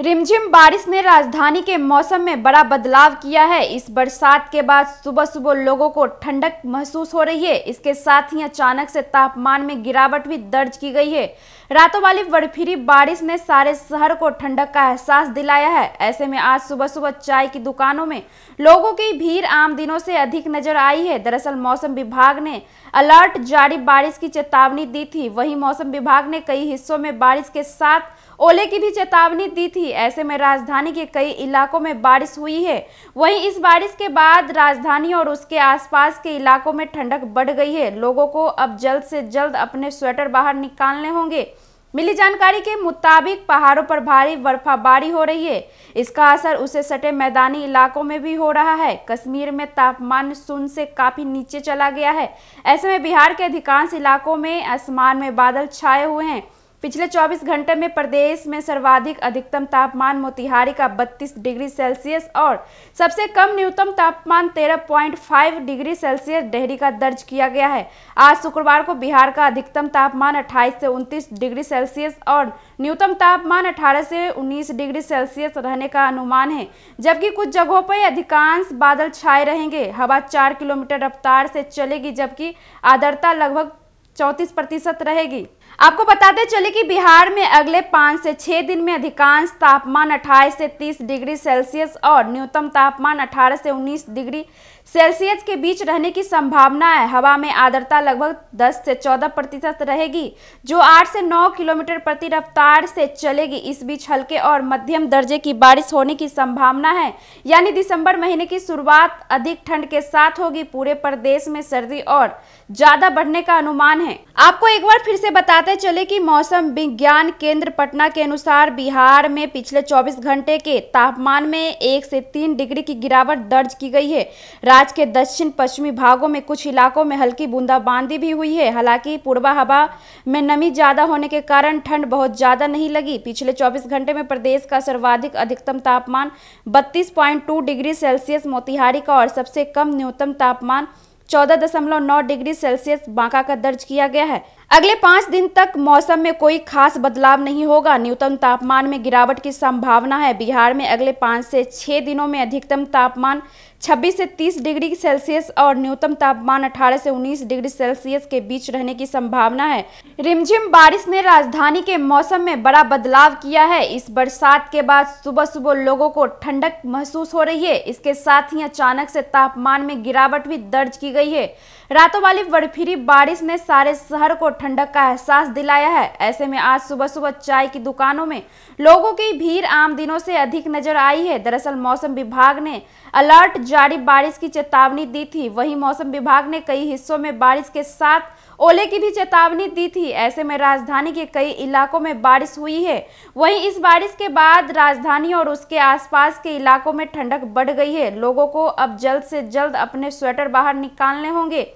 रिमझिम बारिश ने राजधानी के मौसम में बड़ा बदलाव किया है इस बरसात के बाद सुबह सुबह लोगों को ठंडक महसूस हो रही है इसके साथ ही अचानक से तापमान में गिरावट भी दर्ज की गई है रातों वाली बर्फीली बारिश ने सारे शहर को ठंडक का एहसास दिलाया है ऐसे में आज सुबह सुबह चाय की दुकानों में लोगों की भीड़ आम दिनों से अधिक नजर आई है दरअसल मौसम विभाग ने अलर्ट जारी बारिश की चेतावनी दी थी वही मौसम विभाग ने कई हिस्सों में बारिश के साथ ओले की भी चेतावनी दी थी ऐसे में राजधानी के कई इलाकों में बारिश हुई है वहीं इस बारिश के बाद राजधानी और उसके आसपास के इलाकों में ठंडक बढ़ गई है लोगों को अब जल्द से जल्द अपने स्वेटर बाहर निकालने होंगे मिली जानकारी के मुताबिक पहाड़ों पर भारी बर्फबारी हो रही है इसका असर उसे सटे मैदानी इलाकों में भी हो रहा है कश्मीर में तापमान शून्य से काफ़ी नीचे चला गया है ऐसे में बिहार के अधिकांश इलाकों में आसमान में बादल छाए हुए हैं पिछले 24 घंटे में प्रदेश में सर्वाधिक अधिकतम तापमान मोतिहारी का 32 डिग्री सेल्सियस और सबसे कम न्यूनतम तापमान 13.5 डिग्री सेल्सियस डेहरी का दर्ज किया गया है आज शुक्रवार को बिहार का अधिकतम तापमान 28 से 29 डिग्री सेल्सियस और न्यूनतम तापमान 18 से 19 डिग्री सेल्सियस रहने का अनुमान है जबकि कुछ जगहों पर अधिकांश बादल छाए रहेंगे हवा चार किलोमीटर रफ्तार से चलेगी जबकि आदरता लगभग चौंतीस प्रतिशत रहेगी आपको बताते चले कि बिहार में अगले पाँच से छः दिन में अधिकांश तापमान 28 से 30 डिग्री सेल्सियस और न्यूनतम तापमान 18 से 19 डिग्री सेल्सियस के बीच रहने की संभावना है हवा में आर्द्रता लगभग 10 से 14 प्रतिशत रहेगी जो 8 से 9 किलोमीटर प्रति रफ्तार से चलेगी इस बीच हल्के और मध्यम दर्जे की बारिश होने की संभावना है यानी दिसंबर महीने की शुरुआत अधिक ठंड के साथ होगी पूरे प्रदेश में सर्दी और ज़्यादा बढ़ने का अनुमान है आपको एक बार फिर से बता बताते चले कि मौसम विज्ञान केंद्र पटना के अनुसार बिहार में पिछले 24 घंटे के तापमान में एक से तीन डिग्री की गिरावट दर्ज की गई है राज्य के दक्षिण पश्चिमी भागों में कुछ इलाकों में हल्की बूंदाबांदी भी हुई है हालांकि पूर्वा हवा में नमी ज़्यादा होने के कारण ठंड बहुत ज़्यादा नहीं लगी पिछले चौबीस घंटे में प्रदेश का सर्वाधिक अधिकतम तापमान बत्तीस डिग्री सेल्सियस मोतिहारी का और सबसे कम न्यूनतम तापमान चौदह दशमलव नौ डिग्री सेल्सियस बांका का दर्ज किया गया है अगले पाँच दिन तक मौसम में कोई खास बदलाव नहीं होगा न्यूनतम तापमान में गिरावट की संभावना है बिहार में अगले पाँच से छह दिनों में अधिकतम तापमान 26 से 30 डिग्री सेल्सियस और न्यूनतम तापमान 18 से 19 डिग्री सेल्सियस के बीच रहने की संभावना है रिमझिम बारिश ने राजधानी के मौसम में बड़ा बदलाव किया है इस बरसात के बाद सुबह सुबह लोगों को ठंडक महसूस हो रही है इसके साथ ही अचानक से तापमान में गिरावट भी दर्ज की गई है रातों वाली बर्फीली बारिश ने सारे शहर को ठंडक का एहसास दिलाया है ऐसे में आज सुबह सुबह चाय की दुकानों में लोगों की भीड़ आम दिनों से अधिक नजर आई है दरअसल मौसम विभाग ने अलर्ट जारी बारिश की चेतावनी दी थी वहीं मौसम विभाग ने कई हिस्सों में बारिश के साथ ओले की भी चेतावनी दी थी ऐसे में राजधानी के कई इलाकों में बारिश हुई है वहीं इस बारिश के बाद राजधानी और उसके आसपास के इलाकों में ठंडक बढ़ गई है लोगों को अब जल्द से जल्द अपने स्वेटर बाहर निकालने होंगे